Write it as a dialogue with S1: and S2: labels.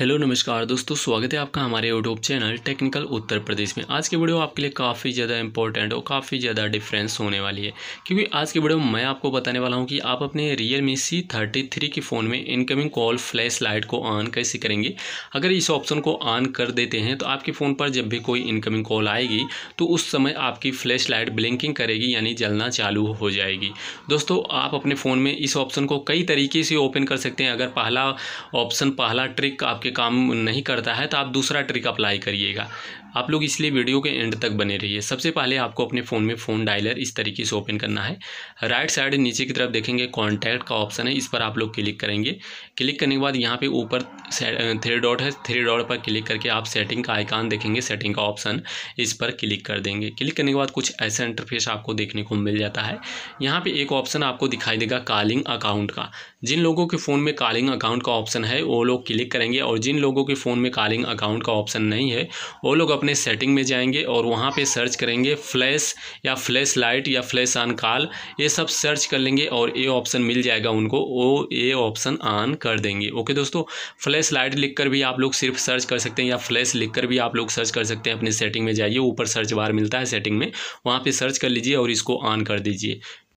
S1: hello नमस्कार दोस्तों स्वागत है आपका हमारे YouTube channel technical Uttar Pradesh में आज की वीडियो आपके लिए काफ़ी ज़्यादा इंपॉर्टेंट और काफ़ी ज़्यादा डिफरेंस होने वाली है क्योंकि आज की वीडियो में मैं आपको बताने वाला हूं कि आप अपने Realme C thirty three के फ़ोन में इनकमिंग कॉल फ्लैश लाइट को ऑन कैसे करेंगे अगर इस ऑप्शन को ऑन कर देते हैं तो आपके फ़ोन पर जब भी कोई इनकमिंग कॉल आएगी तो उस समय आपकी फ्लैश लाइट ब्लिंकिंग करेगी यानी जलना चालू हो जाएगी दोस्तों आप अपने फ़ोन में इस ऑप्शन को कई तरीके से ओपन कर सकते हैं अगर पहला ऑप्शन पहला ट्रिक आप आपके काम नहीं करता है तो आप दूसरा ट्रिक अप्लाई करिएगा आप लोग इसलिए वीडियो के एंड तक बने रहिए सबसे पहले आपको अपने फ़ोन में फ़ोन डायलर इस तरीके से ओपन करना है राइट साइड नीचे की तरफ देखेंगे कॉन्टैक्ट का ऑप्शन है इस पर आप लोग क्लिक करेंगे क्लिक करने के बाद यहाँ पे ऊपर थ्री डॉट है थ्री डॉट पर क्लिक करके आप सेटिंग का आइकान देखेंगे सेटिंग का ऑप्शन इस पर क्लिक कर देंगे क्लिक करने के बाद कुछ ऐसा इंटरफेस आपको देखने को मिल जाता है यहाँ पर एक ऑप्शन आपको दिखाई देगा कॉलिंग अकाउंट का जिन लोगों के फ़ोन में कॉलिंग अकाउंट का ऑप्शन है वो लोग क्लिक करेंगे और और जिन लोगों के फ़ोन में कॉलिंग अकाउंट का ऑप्शन नहीं है वो लोग अपने सेटिंग में जाएंगे और वहाँ पे सर्च करेंगे फ्लैश या फ्लैश लाइट या फ्लैश ऑन कॉल ये सब सर्च कर लेंगे और ये ऑप्शन मिल जाएगा उनको वो ये ऑप्शन ऑन कर देंगे ओके दोस्तों फ्लैश लाइट लिख कर भी आप लोग सिर्फ सर्च कर सकते हैं या फ्लैश लिख कर भी आप लोग सर्च कर सकते हैं अपने सेटिंग में जाइए ऊपर सर्च बार मिलता है सेटिंग में वहाँ पर सर्च कर लीजिए और इसको ऑन कर दीजिए